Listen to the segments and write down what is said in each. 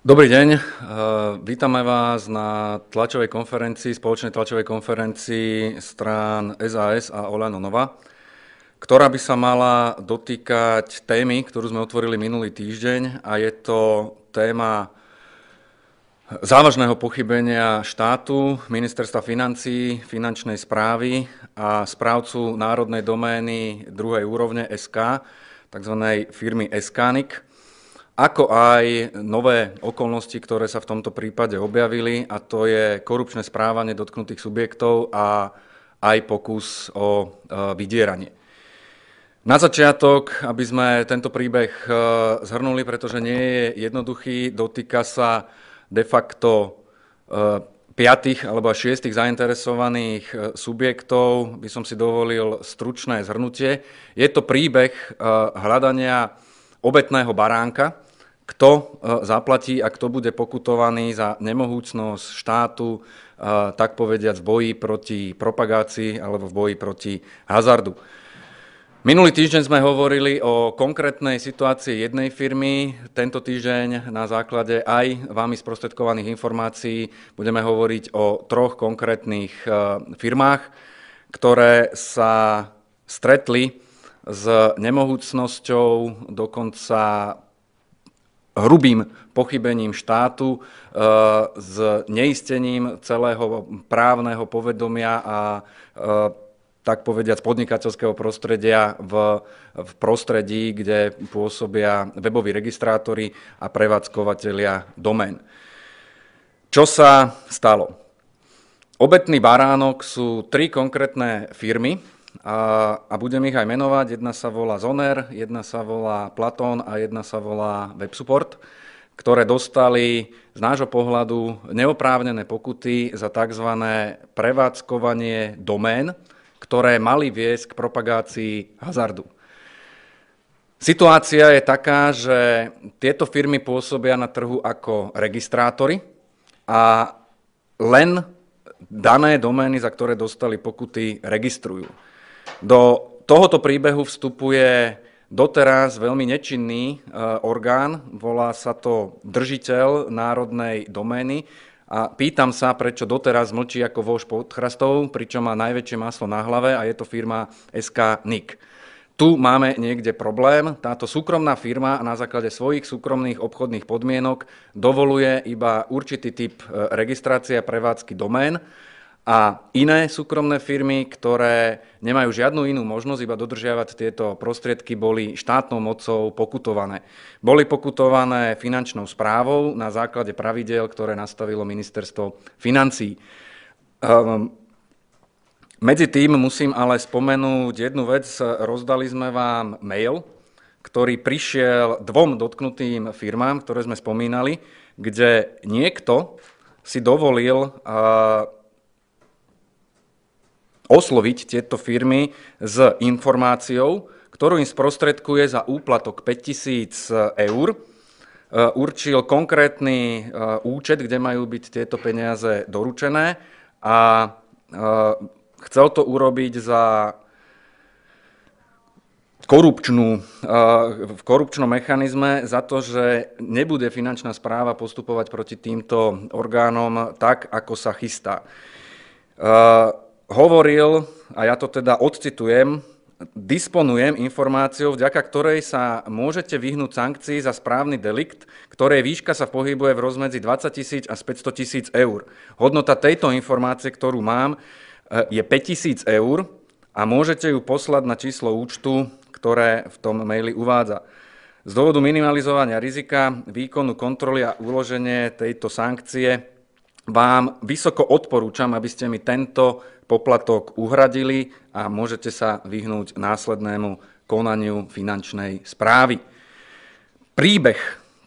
Dobrý deň, eh, vítame vás na tlačovej konferencii, spoločnej tlačovej konferencii strán SAS a Olano Nova, ktorá by sa mala dotýkať témy, ktorú sme otvorili minulý týždeň a je to téma závažného pochybenia štátu, ministerstva financí, finančnej správy a správcu národnej domény druhej úrovne SK, tzv. firmy SKNIC, ako aj nové okolnosti, ktoré sa v tomto prípade objavili, a to je korupčné správanie dotknutých subjektov a aj pokus o e, vydieranie. Na začiatok, aby sme tento príbeh e, zhrnuli, pretože nie je jednoduchý, dotýka sa de facto e, piatých alebo šiestich zainteresovaných subjektov, by som si dovolil stručné zhrnutie. Je to príbeh hľadania obetného baránka, kto e, zaplatí a kto bude pokutovaný za nemohúcnosť štátu, e, tak povediať, v boji proti propagácii alebo v boji proti hazardu. Minulý týždeň sme hovorili o konkrétnej situácii jednej firmy. Tento týždeň na základe aj vámi sprostredkovaných informácií budeme hovoriť o troch konkrétnych e, firmách, ktoré sa stretli s nemohúcnosťou, dokonca hrubým pochybením štátu, e, s neistením celého právneho povedomia a e, tak povediať, podnikateľského prostredia v, v prostredí, kde pôsobia weboví registrátori a prevádzkovateľia domén. Čo sa stalo? Obetný baránok sú tri konkrétne firmy, a, a budem ich aj menovať. Jedna sa volá Zoner, jedna sa volá Platón a jedna sa volá WebSupport, ktoré dostali z nášho pohľadu neoprávnené pokuty za tzv. prevádzkovanie domén, ktoré mali viesť k propagácii hazardu. Situácia je taká, že tieto firmy pôsobia na trhu ako registrátory, a len dané domény, za ktoré dostali pokuty, registrujú. Do tohoto príbehu vstupuje doteraz veľmi nečinný e, orgán, volá sa to držiteľ národnej domény a pýtam sa, prečo doteraz mlčí ako vož pod chrastou, pričom má najväčšie maslo na hlave a je to firma SK NIK. Tu máme niekde problém. Táto súkromná firma na základe svojich súkromných obchodných podmienok dovoluje iba určitý typ e, registrácie a prevádzky domén a iné súkromné firmy, ktoré nemajú žiadnu inú možnosť iba dodržiavať tieto prostriedky, boli štátnou mocou pokutované. Boli pokutované finančnou správou na základe pravidel, ktoré nastavilo ministerstvo financí. Um, medzi tým musím ale spomenúť jednu vec. Rozdali sme vám mail, ktorý prišiel dvom dotknutým firmám, ktoré sme spomínali, kde niekto si dovolil uh, osloviť tieto firmy s informáciou, ktorú im sprostredkuje za úplatok 5000 eur. E, určil konkrétny e, účet, kde majú byť tieto peniaze doručené a e, chcel to urobiť za korupčnú, v korupčnom mechanizme za to, že nebude finančná správa postupovať proti týmto orgánom tak, ako sa chystá hovoril, a ja to teda odcitujem, disponujem informáciou, vďaka ktorej sa môžete vyhnúť sankcií za správny delikt, ktorej výška sa pohybuje v rozmedzi 20 tisíc a 500 tisíc eur. Hodnota tejto informácie, ktorú mám, eh, je 5 tisíc eur a môžete ju poslať na číslo účtu, ktoré v tom maili uvádza. Z dôvodu minimalizovania rizika, výkonu kontroly a uloženie tejto sankcie vám vysoko odporúčam, aby ste mi tento poplatok uhradili a môžete sa vyhnúť následnému konaniu finančnej správy. Príbeh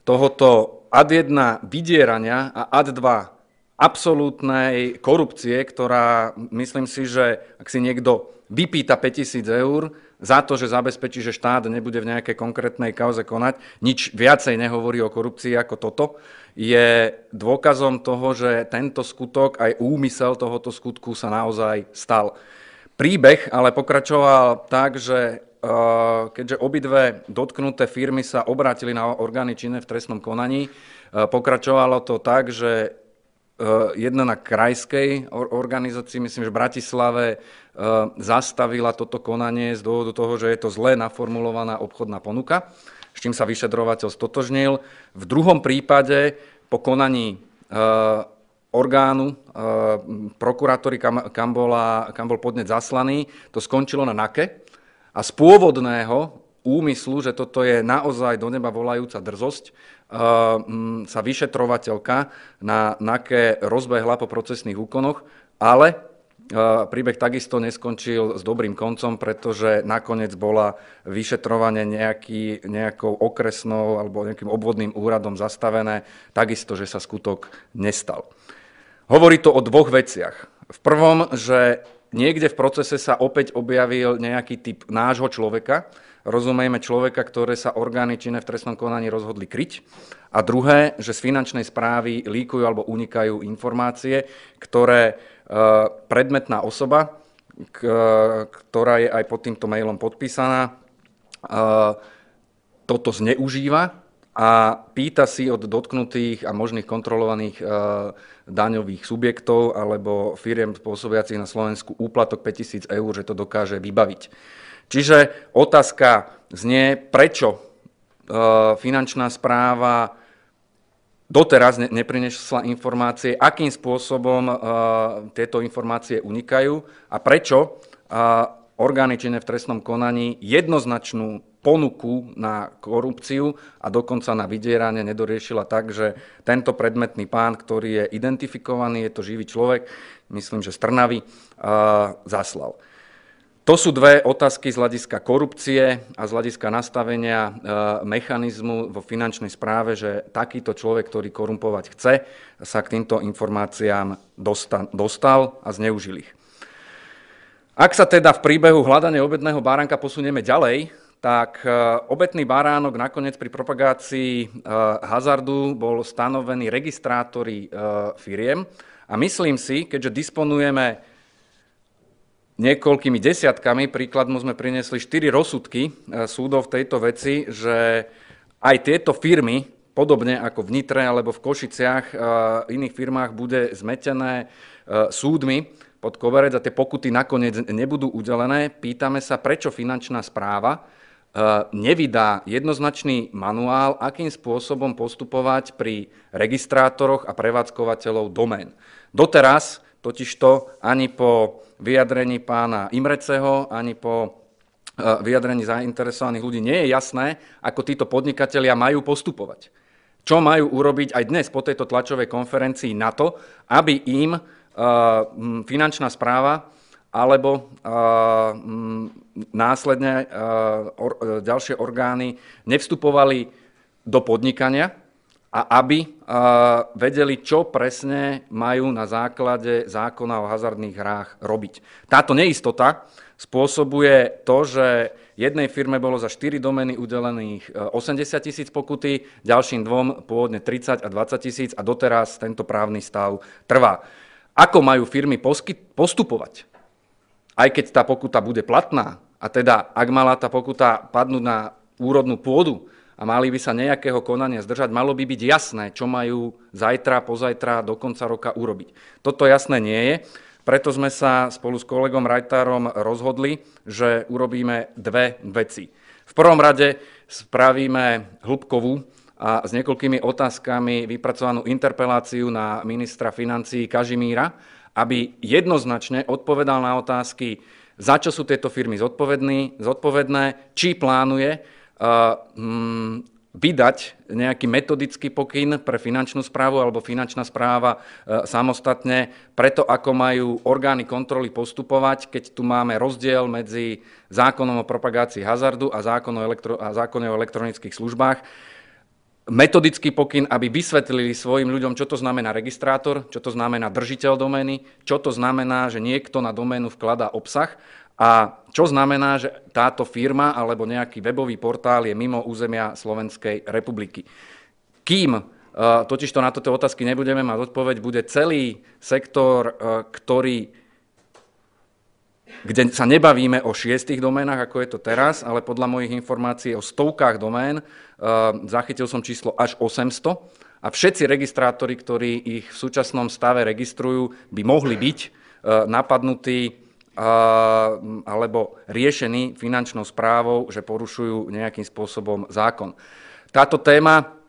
tohoto ad 1 vydierania a ad 2 absolútnej korupcie, ktorá myslím si, že ak si niekto vypýta 5000 eur, za to, že zabezpečí, že štát nebude v nejakej konkrétnej kauze konať, nič viacej nehovorí o korupcii ako toto, je dôkazom toho, že tento skutok, aj úmysel tohoto skutku sa naozaj stal. Príbeh ale pokračoval tak, že eh, keďže obidve dotknuté firmy sa obrátili na orgány činné v trestnom konaní, eh, pokračovalo to tak, že Eh, jedna na krajskej organizácii, myslím, že v Bratislave eh, zastavila toto konanie z dôvodu toho, že je to zle naformulovaná obchodná ponuka, s čím sa vyšetrovateľ stotožnil. V druhom prípade po konaní eh, orgánu prokurátory, kam, kam, bola, kam bol podnet zaslaný, to skončilo na NAKE a z pôvodného úmyslu, že toto je naozaj do neba volajúca drzosť, uh, sa vyšetrovateľka na NAKE rozbehla po procesných úkonoch, ale uh, príbeh takisto neskončil s dobrým koncom, pretože nakoniec bola vyšetrovanie nejaký, nejakou okresnou alebo nejakým obvodným úradom zastavené, takisto, že sa skutok nestal. Hovorí to o dvoch veciach. V prvom, že niekde v procese sa opäť objavil nejaký typ nášho človeka, rozumejme človeka, ktoré sa orgány činné v trestnom konaní rozhodli kryť. A druhé, že z finančnej správy líkujú alebo unikajú informácie, ktoré e, predmetná osoba, e, ktorá je aj pod týmto mailom podpísaná, e, toto zneužíva a pýta si od dotknutých a možných kontrolovaných eh, daňových subjektov alebo firiem pôsobiacich na Slovensku úplatok 5000 eur, že to dokáže vybaviť. Čiže otázka znie, prečo eh, finančná správa doteraz neprinešla neprinesla informácie, akým spôsobom eh, tieto informácie unikajú a prečo orgány činné v trestnom konaní jednoznačnú ponuku na korupciu a dokonca na vydieranie nedoriešila tak, že tento predmetný pán, ktorý je identifikovaný, je to živý človek, myslím, že z Trnavy, zaslal. To sú dve otázky z hľadiska korupcie a z hľadiska nastavenia e, mechanizmu vo finančnej správe, že takýto človek, ktorý korumpovať chce, sa k týmto informáciám dostal a zneužil ich. Ak sa teda v príbehu hľadania obedného baránka posunieme ďalej, tak e, obetný baránok nakoniec pri propagácii e, hazardu bol stanovený registrátori e, firiem. A myslím si, keďže disponujeme niekoľkými desiatkami, príkladmo sme priniesli 4 rozsudky súdov v tejto veci, že aj tieto firmy, podobne ako v Nitre alebo v Košiciach, iných firmách bude zmetené súdmi pod koverec a tie pokuty nakoniec nebudú udelené. Pýtame sa, prečo finančná správa, E, nevydá jednoznačný manuál, akým spôsobom postupovať pri registrátoroch a prevádzkovateľov domén. Doteraz totižto ani po vyjadrení pána Imreceho, ani po e, vyjadrení zainteresovaných ľudí nie je jasné, ako títo podnikatelia majú postupovať. Čo majú urobiť aj dnes po tejto tlačovej konferencii na to, aby im e, finančná správa alebo mm, následne e, ďalšie orgány nevstupovali do podnikania a aby vedeli, čo presne majú na základe zákona o hazardných hrách robiť. Táto neistota spôsobuje to, že jednej firme bolo za 4 domény udelených 80 e, tisíc pokuty, ďalším dvom pôvodne 30 a 20 tisíc a doteraz tento právny stav trvá. Ako majú firmy postupovať aj keď tá pokuta bude platná, a teda ak mala tá pokuta padnúť na úrodnú pôdu a mali by sa nejakého konania zdržať, malo by byť jasné, čo majú zajtra, pozajtra, do konca roka urobiť. Toto jasné nie je, preto sme sa spolu s kolegom Rajtárom rozhodli, že urobíme dve veci. V prvom rade spravíme hĺbkovú a s niekoľkými otázkami vypracovanú interpeláciu na ministra financí Kažimíra aby jednoznačne odpovedal na otázky, za čo sú tieto firmy zodpovedné, či plánuje uh, mm, vydať nejaký metodický pokyn pre finančnú správu alebo finančná správa uh, samostatne preto, ako majú orgány kontroly postupovať, keď tu máme rozdiel medzi zákonom o propagácii hazardu a, zákonom o elektronických službách metodický pokyn, aby vysvetlili svojim ľuďom, čo to znamená registrátor, čo to znamená držiteľ domény, čo to znamená, že niekto na doménu vkladá obsah a čo znamená, že táto firma alebo nejaký webový portál je mimo územia Slovenskej republiky. Kým e, totižto na toto otázky nebudeme mať odpoveď, bude celý sektor, e, ktorý kde sa nebavíme o šiestich doménach, ako je to teraz, ale podľa mojich informácií o stovkách domén. Eh, zachytil som číslo až 800 a všetci registrátori, ktorí ich v súčasnom stave registrujú, by mohli byť eh, napadnutí eh, alebo riešení finančnou správou, že porušujú nejakým spôsobom zákon. Táto téma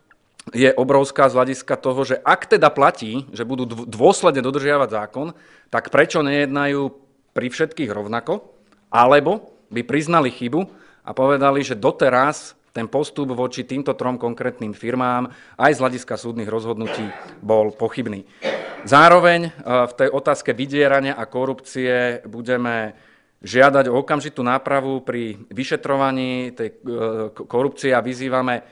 je obrovská z hľadiska toho, že ak teda platí, že budú dôsledne dodržiavať zákon, tak prečo nejednajú pri všetkých rovnako, alebo by priznali chybu a povedali, že doteraz ten postup voči týmto trom konkrétnym firmám aj z hľadiska súdnych rozhodnutí bol pochybný. Zároveň e, v tej otázke vydierania a korupcie budeme žiadať o okamžitú nápravu pri vyšetrovaní tej e, korupcie a vyzývame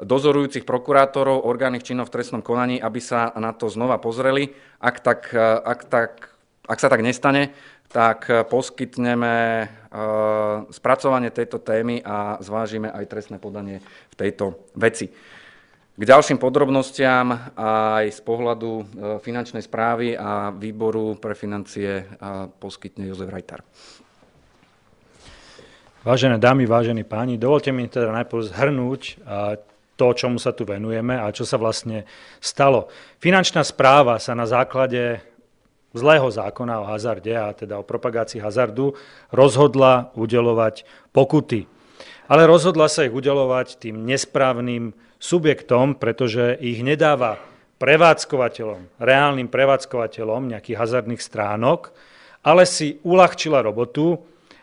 dozorujúcich prokurátorov, orgánnych činov v trestnom konaní, aby sa na to znova pozreli. Ak, tak, e, ak, tak, ak sa tak nestane, tak eh, poskytneme eh, spracovanie tejto témy a zvážime aj trestné podanie v tejto veci. K ďalším podrobnostiam aj z pohľadu eh, finančnej správy a výboru pre financie poskytne Jozef Rajtar. Vážené dámy, vážení páni, dovolte mi teda najprv zhrnúť to, čomu sa tu venujeme a čo sa vlastne stalo. Finančná správa sa na základe zlého zákona o hazarde a teda o propagácii hazardu rozhodla udelovať pokuty. Ale rozhodla sa ich udelovať tým nesprávnym subjektom, pretože ich nedáva prevádzkovateľom, reálnym prevádzkovateľom nejakých hazardných stránok, ale si uľahčila robotu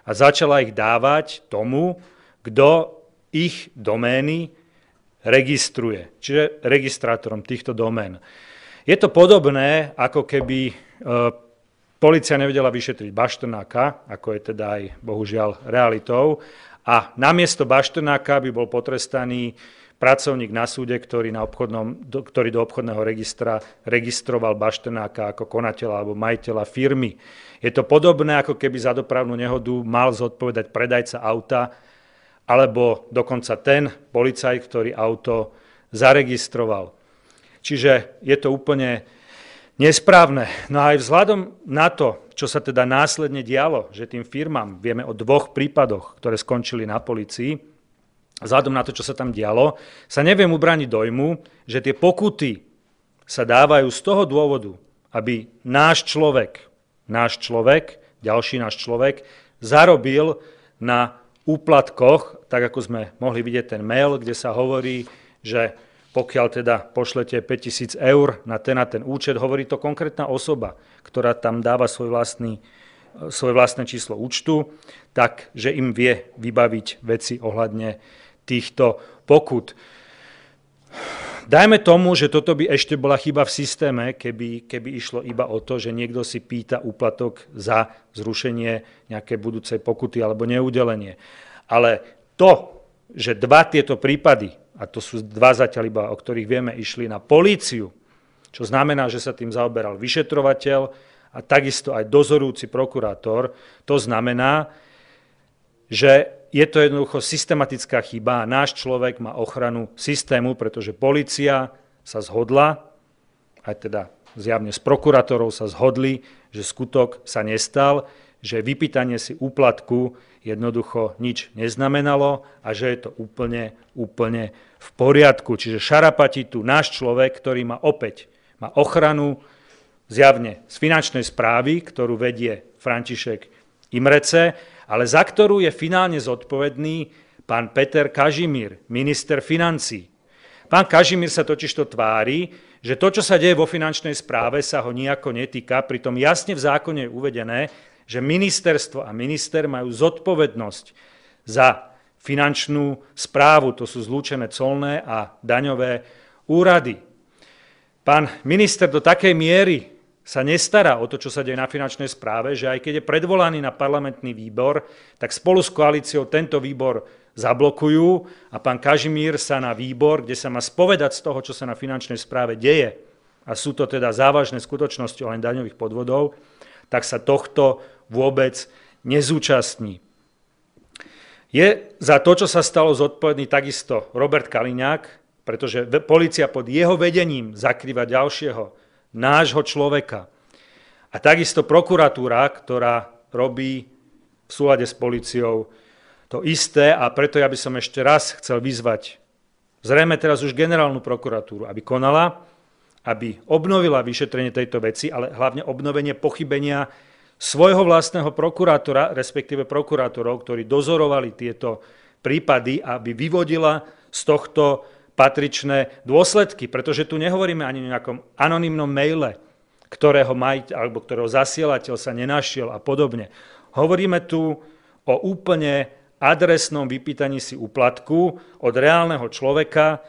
a začala ich dávať tomu, kto ich domény registruje, čiže registrátorom týchto domén. Je to podobné, ako keby E, polícia nevedela vyšetriť Baštrnáka, ako je teda aj bohužiaľ realitou, a namiesto Baštrnáka by bol potrestaný pracovník na súde, ktorý, na obchodnom, do, ktorý do obchodného registra registroval Baštenáka ako konateľa alebo majiteľa firmy. Je to podobné, ako keby za dopravnú nehodu mal zodpovedať predajca auta alebo dokonca ten policajt, ktorý auto zaregistroval. Čiže je to úplne nesprávne. No a aj vzhľadom na to, čo sa teda následne dialo, že tým firmám vieme o dvoch prípadoch, ktoré skončili na policii, vzhľadom na to, čo sa tam dialo, sa neviem ubraniť dojmu, že tie pokuty sa dávajú z toho dôvodu, aby náš človek, náš človek, ďalší náš človek, zarobil na úplatkoch, tak ako sme mohli vidieť ten mail, kde sa hovorí, že pokiaľ teda pošlete 5000 eur na ten a ten účet, hovorí to konkrétna osoba, ktorá tam dáva svoj vlastný, e, svoje vlastné číslo účtu, tak že im vie vybaviť veci ohľadne týchto pokut. Dajme tomu, že toto by ešte bola chyba v systéme, keby, keby išlo iba o to, že niekto si pýta úplatok za zrušenie nejaké budúcej pokuty alebo neudelenie. Ale to, že dva tieto prípady a to sú dva zatiaľ iba, o ktorých vieme, išli na políciu, čo znamená, že sa tým zaoberal vyšetrovateľ a takisto aj dozorúci prokurátor. To znamená, že je to jednoducho systematická chyba a náš človek má ochranu systému, pretože policia sa zhodla, aj teda zjavne s prokurátorov sa zhodli, že skutok sa nestal, že vypýtanie si úplatku jednoducho nič neznamenalo a že je to úplne, úplne v poriadku. Čiže šarapati tu náš človek, ktorý má opäť má ochranu zjavne z finančnej správy, ktorú vedie František Imrece, ale za ktorú je finálne zodpovedný pán Peter Kažimír, minister financí. Pán Kažimír sa totižto tvári, že to, čo sa deje vo finančnej správe, sa ho nejako netýka, pritom jasne v zákone je uvedené, že ministerstvo a minister majú zodpovednosť za finančnú správu, to sú zlúčené colné a daňové úrady. Pán minister do takej miery sa nestará o to, čo sa deje na finančnej správe, že aj keď je predvolaný na parlamentný výbor, tak spolu s koalíciou tento výbor zablokujú a pán Kažimír sa na výbor, kde sa má spovedať z toho, čo sa na finančnej správe deje, a sú to teda závažné skutočnosti o len daňových podvodov, tak sa tohto vôbec nezúčastní. Je za to, čo sa stalo zodpovedný takisto Robert Kaliňák, pretože policia pod jeho vedením zakrýva ďalšieho, nášho človeka. A takisto prokuratúra, ktorá robí v súlade s policiou to isté a preto ja by som ešte raz chcel vyzvať zrejme teraz už generálnu prokuratúru, aby konala, aby obnovila vyšetrenie tejto veci, ale hlavne obnovenie pochybenia svojho vlastného prokurátora, respektíve prokurátorov, ktorí dozorovali tieto prípady, aby vyvodila z tohto patričné dôsledky. Pretože tu nehovoríme ani o nejakom anonimnom maile, ktorého, maj, alebo ktorého zasielateľ sa nenašiel a podobne. Hovoríme tu o úplne adresnom vypýtaní si úplatku od reálneho človeka,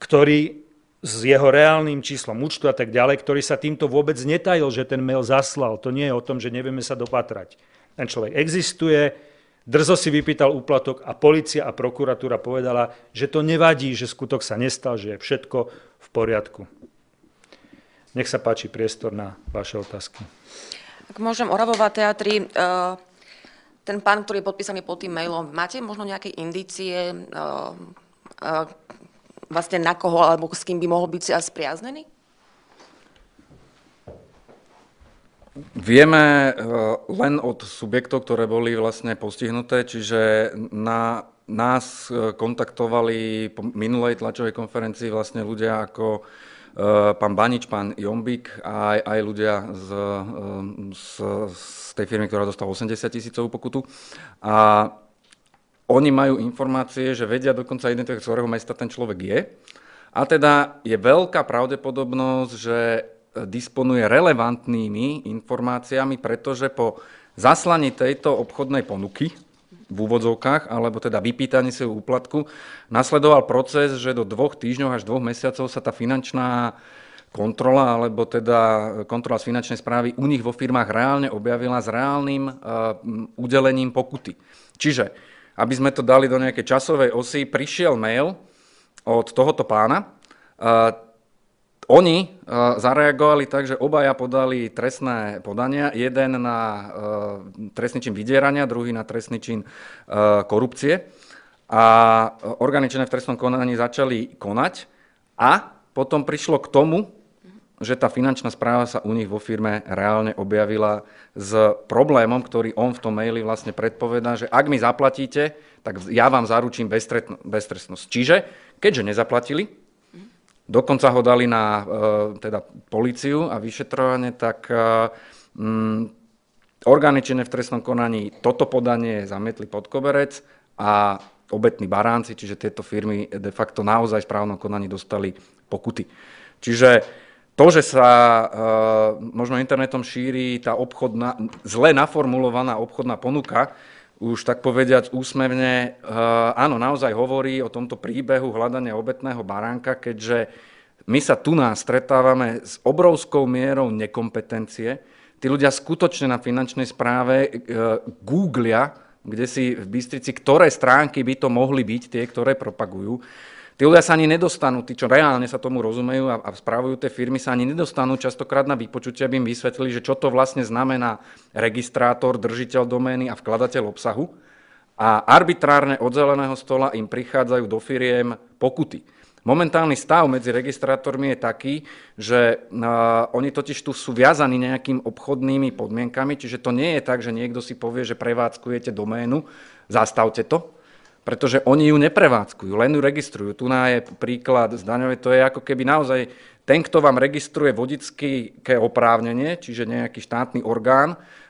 ktorý s jeho reálnym číslom účtu a tak ďalej, ktorý sa týmto vôbec netajil, že ten mail zaslal. To nie je o tom, že nevieme sa dopatrať. Ten človek existuje, drzo si vypýtal úplatok a policia a prokuratúra povedala, že to nevadí, že skutok sa nestal, že je všetko v poriadku. Nech sa páči priestor na vaše otázky. Ak môžem, Oravová teatri, e, ten pán, ktorý je podpísaný pod tým mailom, máte možno nejaké indície, e, e, vlastne na koho alebo s kým by mohol byť spriaznený? Vieme eh, len od subjektov, ktoré boli vlastne postihnuté, čiže na nás eh, kontaktovali po minulej tlačovej konferencii vlastne ľudia ako eh, pán Banič, pán Jombik a aj, aj ľudia z, z, z tej firmy, ktorá dostala 80 tisícovú pokutu. A oni majú informácie, že vedia dokonca identifikovať, z ktorého mesta ten človek je. A teda je veľká pravdepodobnosť, že e, disponuje relevantnými informáciami, pretože po zaslaní tejto obchodnej ponuky v úvodzovkách, alebo teda vypýtanie si úplatku, nasledoval proces, že do dvoch týždňov až dvoch mesiacov sa tá finančná kontrola, alebo teda kontrola z finančnej správy u nich vo firmách reálne objavila s reálnym uh, udelením pokuty. Čiže aby sme to dali do nejakej časovej osy, prišiel mail od tohoto pána. oni zareagovali tak, že obaja podali trestné podania. Jeden na trestný čin vydierania, druhý na trestný čin korupcie. A orgány činné v trestnom konaní začali konať a potom prišlo k tomu, že tá finančná správa sa u nich vo firme reálne objavila s problémom, ktorý on v tom maili vlastne predpovedá, že ak mi zaplatíte, tak ja vám zaručím beztrestnosť. Čiže, keďže nezaplatili, dokonca ho dali na e, teda, policiu a vyšetrovanie, tak e, mm, orgány činné v trestnom konaní toto podanie zamietli pod koberec a obetní baránci, čiže tieto firmy de facto naozaj v správnom konaní dostali pokuty. Čiže to, že sa eh, možno internetom šíri tá obchodná, zle naformulovaná obchodná ponuka, už tak povediať úsmevne, eh, áno, naozaj hovorí o tomto príbehu hľadania obetného baránka, keďže my sa tu nás stretávame s obrovskou mierou nekompetencie. Tí ľudia skutočne na finančnej správe eh, googlia, kde si v Bystrici, ktoré stránky by to mohli byť, tie, ktoré propagujú. Tí ľudia sa ani nedostanú, tí, čo reálne sa tomu rozumejú a, a tie firmy, sa ani nedostanú častokrát na vypočutie, aby im vysvetlili, že čo to vlastne znamená registrátor, držiteľ domény a vkladateľ obsahu. A arbitrárne od zeleného stola im prichádzajú do firiem pokuty. Momentálny stav medzi registrátormi je taký, že uh, oni totiž tu sú viazaní nejakým obchodnými podmienkami, čiže to nie je tak, že niekto si povie, že prevádzkujete doménu, zastavte to, pretože oni ju neprevádzkujú, len ju registrujú. Tu je príklad z daňovej, to je ako keby naozaj ten, kto vám registruje vodické oprávnenie, čiže nejaký štátny orgán, eh,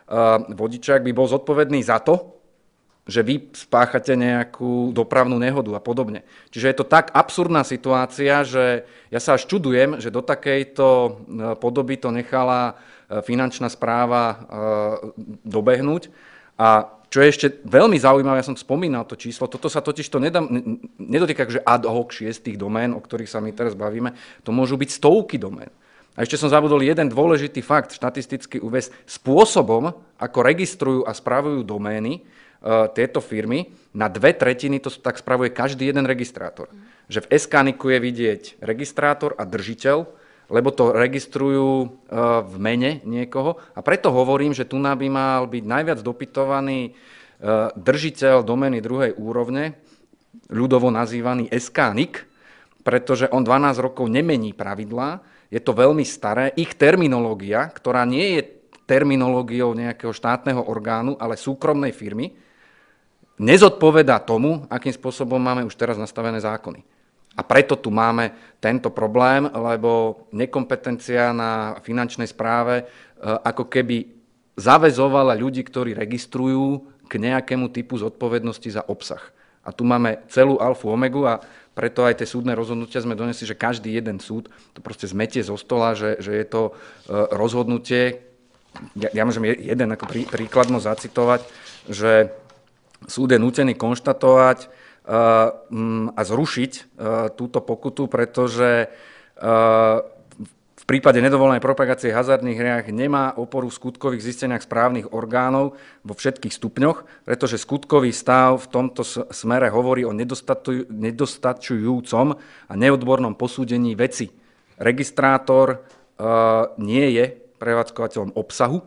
vodičák by bol zodpovedný za to, že vy spáchate nejakú dopravnú nehodu a podobne. Čiže je to tak absurdná situácia, že ja sa až čudujem, že do takejto eh, podoby to nechala eh, finančná správa dobehnúť. A čo je ešte veľmi zaujímavé, ja som spomínal to číslo, toto sa totiž to nedá, nedotýka že ad hoc šiestých domén, o ktorých sa my teraz bavíme, to môžu byť stovky domén. A ešte som zabudol jeden dôležitý fakt, štatistický uvesť, spôsobom, ako registrujú a spravujú domény, e, tieto firmy, na dve tretiny to tak spravuje každý jeden registrátor. Že v SKNIKu je vidieť registrátor a držiteľ, lebo to registrujú e, v mene niekoho. A preto hovorím, že tu by mal byť najviac dopytovaný e, držiteľ domény druhej úrovne, ľudovo nazývaný SKNIC, pretože on 12 rokov nemení pravidlá, je to veľmi staré. Ich terminológia, ktorá nie je terminológiou nejakého štátneho orgánu, ale súkromnej firmy, nezodpoveda tomu, akým spôsobom máme už teraz nastavené zákony. A preto tu máme tento problém, lebo nekompetencia na finančnej správe e, ako keby zavezovala ľudí, ktorí registrujú k nejakému typu zodpovednosti za obsah. A tu máme celú alfu omegu a preto aj tie súdne rozhodnutia sme donesli, že každý jeden súd to proste zmetie zo stola, že, že je to e, rozhodnutie, ja, ja môžem jeden ako príkladno zacitovať, že súd je nutený konštatovať, Eh, mm, a zrušiť eh, túto pokutu, pretože eh, v prípade nedovolenej propagácie hazardných hriach nemá oporu v skutkových zisteniach správnych orgánov vo všetkých stupňoch, pretože skutkový stav v tomto smere hovorí o nedostačujúcom a neodbornom posúdení veci. Registrátor nie je prevádzkovateľom obsahu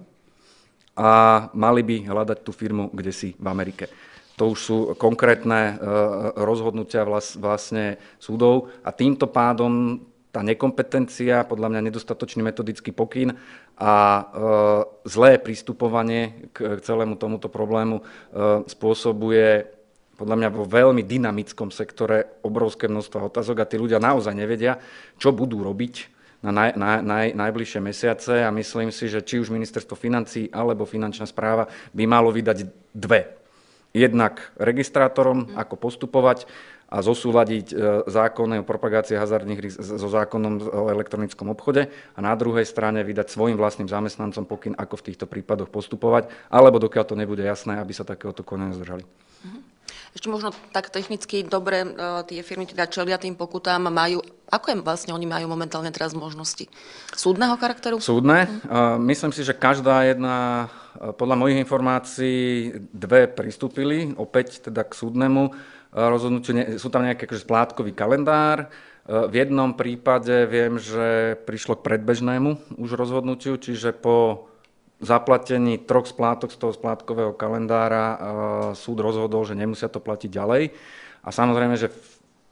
a mali by hľadať tú firmu kde si v Amerike to už sú konkrétne e, rozhodnutia vlastne súdov a týmto pádom tá nekompetencia, podľa mňa nedostatočný metodický pokyn a e, zlé prístupovanie k celému tomuto problému e, spôsobuje podľa mňa vo veľmi dynamickom sektore obrovské množstvo otázok a tí ľudia naozaj nevedia, čo budú robiť na naj, naj, naj, najbližšie mesiace a myslím si, že či už ministerstvo financí alebo finančná správa by malo vydať dve jednak registrátorom, mhm. ako postupovať a zosúľadiť e, zákon o propagácii hazardných riz so zákonom o elektronickom obchode a na druhej strane vydať svojim vlastným zamestnancom pokyn, ako v týchto prípadoch postupovať, alebo dokiaľ to nebude jasné, aby sa takéhoto konania zdržali. Ešte možno tak technicky dobre e, tie firmy teda čelia tým pokutám, majú, ako je, vlastne oni majú momentálne teraz možnosti? Súdneho charakteru? Súdne. Mhm. E, myslím si, že každá jedna, e, podľa mojich informácií, dve pristúpili opäť teda k súdnemu rozhodnutiu. Sú tam nejaký akože splátkový kalendár, v jednom prípade viem, že prišlo k predbežnému už rozhodnutiu, čiže po zaplatení troch splátok z toho splátkového kalendára e, súd rozhodol, že nemusia to platiť ďalej. A samozrejme, že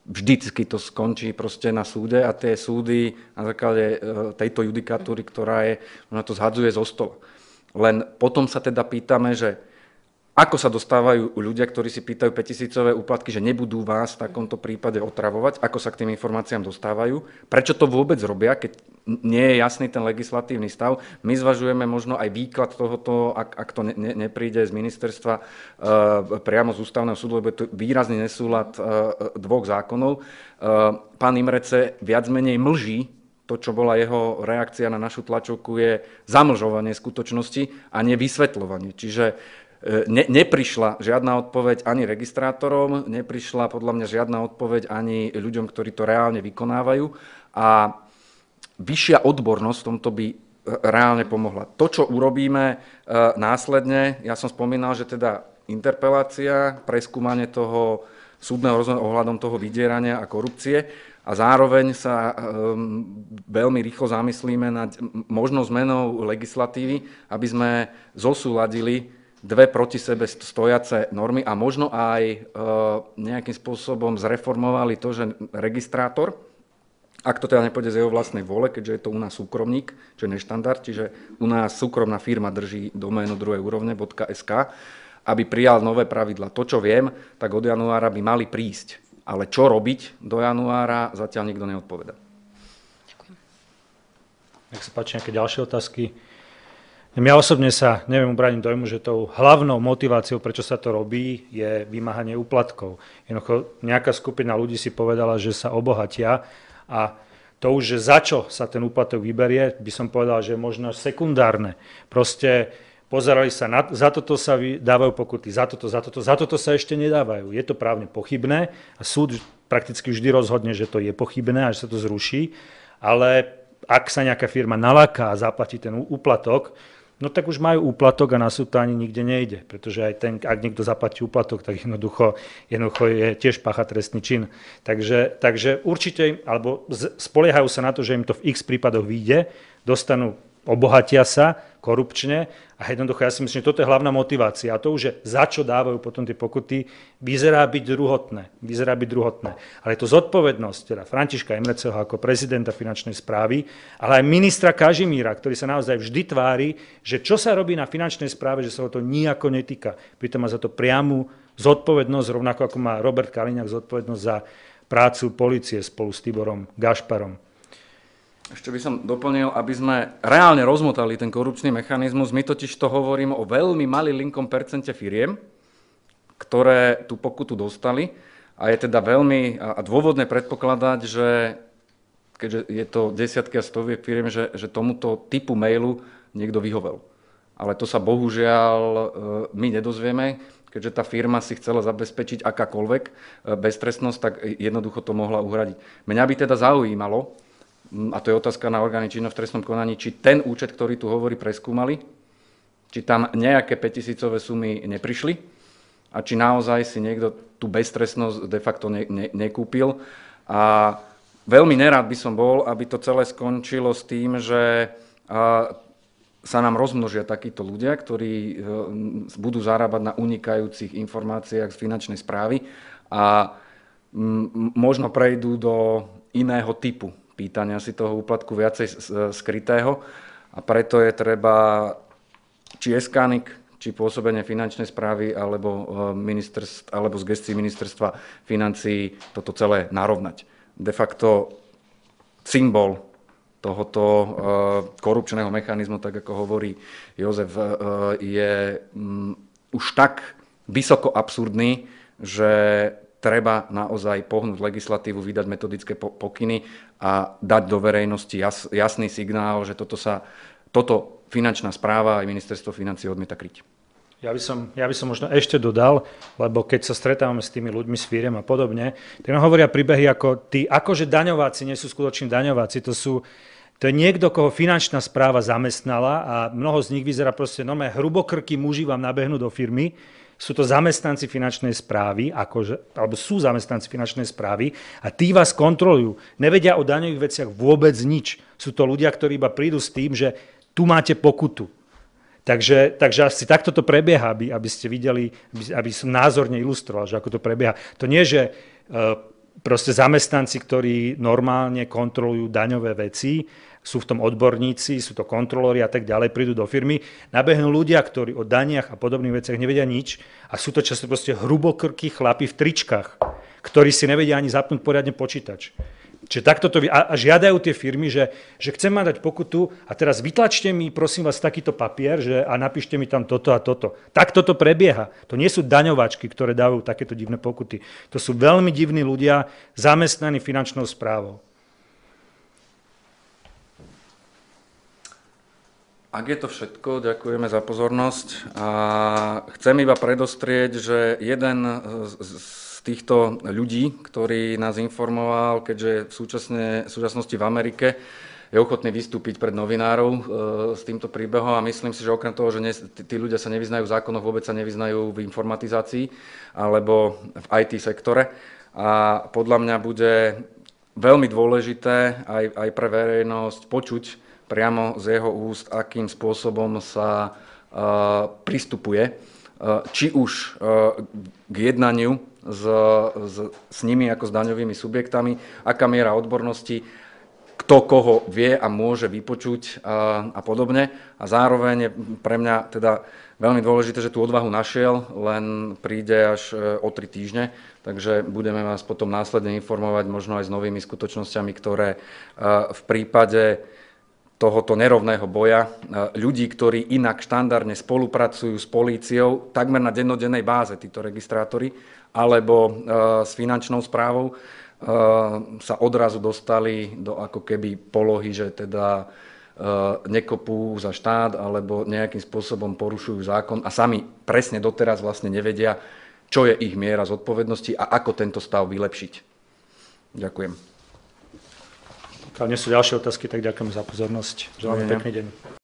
vždycky to skončí proste na súde a tie súdy na základe e, tejto judikatúry, ktorá je, ona to zhadzuje zo stola. Len potom sa teda pýtame, že ako sa dostávajú ľudia, ktorí si pýtajú 5000 úplatky, že nebudú vás v takomto prípade otravovať, ako sa k tým informáciám dostávajú, prečo to vôbec robia, keď nie je jasný ten legislatívny stav. My zvažujeme možno aj výklad tohoto, ak, ak to ne, ne, nepríde z ministerstva eh, priamo z ústavného súdu, lebo je to výrazný nesúlad eh, dvoch zákonov. E, pán Imrece viac menej mlží to, čo bola jeho reakcia na našu tlačovku, je zamlžovanie skutočnosti a nevysvetľovanie. Čiže E, ne, neprišla žiadna odpoveď ani registrátorom, neprišla podľa mňa žiadna odpoveď ani ľuďom, ktorí to reálne vykonávajú a vyššia odbornosť v tomto by e, reálne pomohla. To, čo urobíme e, následne, ja som spomínal, že teda interpelácia, preskúmanie toho súdneho rozhodnutia ohľadom toho vydierania a korupcie a zároveň sa veľmi rýchlo zamyslíme nad možnou zmenou legislatívy, aby sme zosúladili dve proti sebe stojace normy a možno aj e, nejakým spôsobom zreformovali to, že registrátor, ak to teda nepôjde z jeho vlastnej vole, keďže je to u nás súkromník, čo je neštandard, čiže u nás súkromná firma drží doménu druhej úrovne .sk, aby prijal nové pravidla. To, čo viem, tak od januára by mali prísť. Ale čo robiť do januára, zatiaľ nikto neodpoveda. Ďakujem. Nech sa páči, nejaké ďalšie otázky? Ja osobne sa neviem ubrániť dojmu, že tou hlavnou motiváciou, prečo sa to robí, je vymáhanie úplatkov. Jednoducho nejaká skupina ľudí si povedala, že sa obohatia a to už, že za čo sa ten úplatok vyberie, by som povedal, že je možno sekundárne. Proste pozerali sa na, za toto sa dávajú pokuty, za toto, za toto, za toto sa ešte nedávajú. Je to právne pochybné a súd prakticky vždy rozhodne, že to je pochybné a že sa to zruší, ale ak sa nejaká firma nalaká a zaplatí ten úplatok, no tak už majú úplatok a na súd to ani nikde nejde, pretože aj ten, ak niekto zaplatí úplatok, tak jednoducho, jednoducho je tiež pacha trestný čin. Takže, takže určite, alebo spoliehajú sa na to, že im to v x prípadoch vyjde, dostanú obohatia sa korupčne a jednoducho ja si myslím, že toto je hlavná motivácia. A to už, je, za čo dávajú potom tie pokuty, vyzerá byť druhotné. Vyzerá byť druhotné. Ale je to zodpovednosť teda Františka Emreceho ako prezidenta finančnej správy, ale aj ministra Kažimíra, ktorý sa naozaj vždy tvári, že čo sa robí na finančnej správe, že sa ho to nijako netýka. Pritom má za to priamu zodpovednosť, rovnako ako má Robert Kaliňák zodpovednosť za prácu policie spolu s Tiborom Gašparom ešte by som doplnil, aby sme reálne rozmotali ten korupčný mechanizmus. My totiž to hovoríme o veľmi malý linkom percente firiem, ktoré tú pokutu dostali a je teda veľmi a dôvodné predpokladať, že keďže je to desiatky a stoviek firiem, že, že tomuto typu mailu niekto vyhovel. Ale to sa bohužiaľ e, my nedozvieme, keďže tá firma si chcela zabezpečiť akákoľvek e, beztrestnosť, tak jednoducho to mohla uhradiť. Mňa by teda zaujímalo, a to je otázka na orgány činno v trestnom konaní, či ten účet, ktorý tu hovorí, preskúmali, či tam nejaké 5000 sumy neprišli a či naozaj si niekto tú beztrestnosť de facto ne, ne, nekúpil. A veľmi nerád by som bol, aby to celé skončilo s tým, že sa nám rozmnožia takíto ľudia, ktorí e, budú zarábať na unikajúcich informáciách z finančnej správy a možno prejdú do iného typu pýtania si toho úplatku viacej skrytého a preto je treba či eskánik, či pôsobenie finančnej správy alebo, eh, alebo z gestii ministerstva financí toto celé narovnať. De facto symbol tohoto eh, korupčného mechanizmu, tak ako hovorí Jozef, eh, je mm, už tak vysoko absurdný, že treba naozaj pohnúť legislatívu, vydať metodické pokyny a dať do verejnosti jas, jasný signál, že toto, sa, toto finančná správa aj ministerstvo financí odmieta kryť. Ja by, som, ja by som možno ešte dodal, lebo keď sa stretávame s tými ľuďmi, s firiem a podobne, tak nám hovoria príbehy ako tí, akože daňováci nie sú skutoční daňováci, to sú, to je niekto, koho finančná správa zamestnala a mnoho z nich vyzerá proste normálne hrubokrky muži vám nabehnú do firmy sú to zamestnanci finančnej správy, akože, alebo sú zamestnanci finančnej správy a tí vás kontrolujú. Nevedia o daňových veciach vôbec nič. Sú to ľudia, ktorí iba prídu s tým, že tu máte pokutu. Takže, takže asi takto to prebieha, aby, aby ste videli, aby, aby som názorne ilustroval, že ako to prebieha. To nie, že e, proste zamestnanci, ktorí normálne kontrolujú daňové veci, sú v tom odborníci, sú to kontrolóri a tak ďalej, prídu do firmy, nabehnú ľudia, ktorí o daniach a podobných veciach nevedia nič a sú to často proste hrubokrky chlapi v tričkách, ktorí si nevedia ani zapnúť poriadne počítač. Čiže takto to, a, a žiadajú tie firmy, že, že chcem mať dať pokutu a teraz vytlačte mi, prosím vás, takýto papier že, a napíšte mi tam toto a toto. Tak toto prebieha. To nie sú daňovačky, ktoré dávajú takéto divné pokuty. To sú veľmi divní ľudia zamestnaní finančnou správou. Ak je to všetko, ďakujeme za pozornosť a chcem iba predostrieť, že jeden z týchto ľudí, ktorý nás informoval, keďže v, súčasne, v súčasnosti v Amerike, je ochotný vystúpiť pred novinárov e, s týmto príbehom a myslím si, že okrem toho, že ne, tí, ľudia sa nevyznajú v zákonoch, vôbec sa nevyznajú v informatizácii alebo v IT sektore a podľa mňa bude veľmi dôležité aj, aj pre verejnosť počuť, priamo z jeho úst, akým spôsobom sa e, pristupuje, e, či už e, k jednaniu s, s, s nimi ako s daňovými subjektami, aká miera odbornosti, kto koho vie a môže vypočuť a, a podobne. A zároveň je pre mňa teda veľmi dôležité, že tú odvahu našiel, len príde až o tri týždne, takže budeme vás potom následne informovať možno aj s novými skutočnosťami, ktoré v prípade tohoto nerovného boja e, ľudí, ktorí inak štandardne spolupracujú s políciou takmer na dennodennej báze, títo registrátori, alebo e, s finančnou správou, e, sa odrazu dostali do ako keby polohy, že teda nekopú za štát alebo nejakým spôsobom porušujú zákon a sami presne doteraz vlastne nevedia, čo je ich miera zodpovednosti a ako tento stav vylepšiť. Ďakujem. Pokiaľ nie sú ďalšie otázky, tak ďakujem za pozornosť. Želám pekný deň.